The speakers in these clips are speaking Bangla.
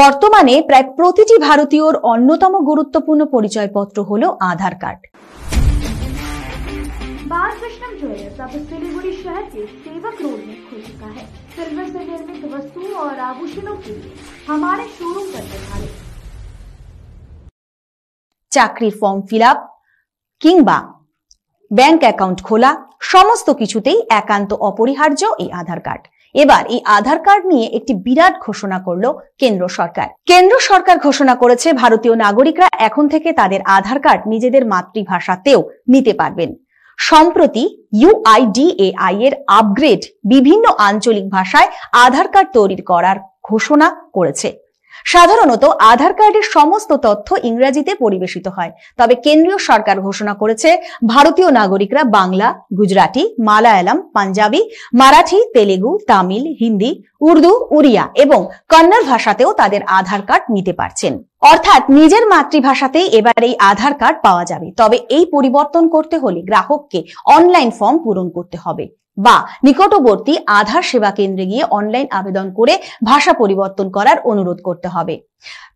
বর্তমানে প্রায় প্রতিটি ভারতীয়র অন্যতম গুরুত্বপূর্ণ পরিচয়পত্র হল আধার কার্ড ज्वेलर्स अब सिलीगुड़ी शहर के सेवक रोड में खुल चुका है सिल्वर से निर्मित वस्तुओं और आभूषणों के लिए हमारे शोरूम पर চাকরির ফর্ম ফিল আপ কিংবা ব্যাংক অ্যাকাউন্ট খোলা সমস্ত কিছুতেই একান্ত অপরিহার্য এই আধার কার্ড এবার এই আধার কার্ড নিয়ে একটি বিরাট ঘোষণা করলো কেন্দ্র সরকার কেন্দ্র সরকার ঘোষণা করেছে ভারতীয় নাগরিকরা এখন থেকে তাদের আধার কার্ড নিজেদের মাতৃভাষাতেও নিতে পারবেন সম্প্রতি ইউআইডিএআই এর আপগ্রেড বিভিন্ন আঞ্চলিক ভাষায় আধার কার্ড তৈরি করার ঘোষণা করেছে সাধারণত আধার কার্ডের সমস্ত তথ্য ইংরাজিতে পরিবেশিত হয় তবে কেন্দ্রীয় সরকার ঘোষণা করেছে ভারতীয় নাগরিকরা বাংলা গুজরাটি মালায়ালাম পাঞ্জাবি মারাঠি তেলেগু তামিল হিন্দি উর্দু উড়িয়া এবং কন্নড় ভাষাতেও তাদের আধার কার্ড নিতে পারছেন অর্থাৎ নিজের মাতৃভাষাতেই এবার এই আধার কার্ড পাওয়া যাবে তবে এই পরিবর্তন করতে হলে গ্রাহককে অনলাইন ফর্ম পূরণ করতে হবে বা নিকটবর্তী আধার সেবা কেন্দ্রে গিয়ে অনলাইন আবেদন করে ভাষা পরিবর্তন করার অনুরোধ করতে হবে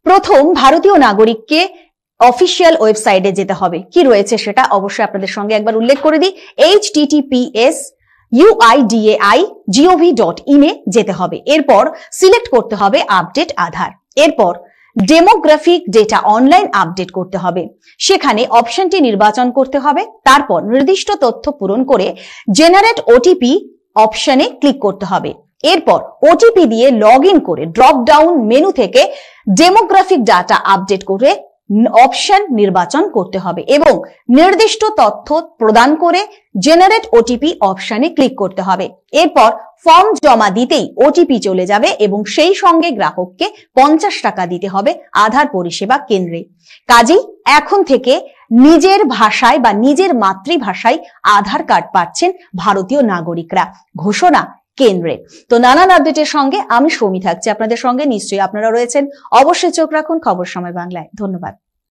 প্রথম ভারতীয় নাগরিককে অফিসিয়াল ওয়েবসাইটে যেতে হবে কি রয়েছে সেটা অবশ্যই আপনাদের সঙ্গে একবার উল্লেখ করে দিই H UIDAI G O V dot in এ যেতে হবে এরপর সিলেক্ট করতে হবে আপডেট আধার এরপর ডেমোগ্রাফিক ডেটা অনলাইন আপডেট করতে হবে সেখানে অপশনটি নির্বাচন করতে হবে তারপর নির্দিষ্ট তথ্য পূরণ করে জেনারেট ওটিপি অপশনে ক্লিক করতে হবে এরপর ওটিপি দিয়ে লগ করে ড্রপ ডাউন মেনু থেকে ডেমোগ্রাফিক ডাটা আপডেট করে অপশন নির্বাচন করতে হবে এবং নির্দিষ্ট তথ্য প্রদান করে জেনারেট ওটিপি অপশানে ক্লিক করতে হবে এরপর ফর্ম জমা দিতেই ওটিপি চলে যাবে এবং সেই সঙ্গে গ্রাহককে পঞ্চাশ টাকা দিতে হবে আধার পরিষেবা কেন্দ্রে কাজেই এখন থেকে নিজের ভাষায় বা নিজের মাতৃভাষায় আধার কার্ড পাচ্ছেন ভারতীয় নাগরিকরা ঘোষণা কেন্দ্রে তো নানান আপডেটের সঙ্গে আমি সৌমি থাকছি আপনাদের সঙ্গে নিশ্চয়ই আপনারা রয়েছেন অবশ্যই চোখ রাখুন খবর সময় বাংলায় ধন্যবাদ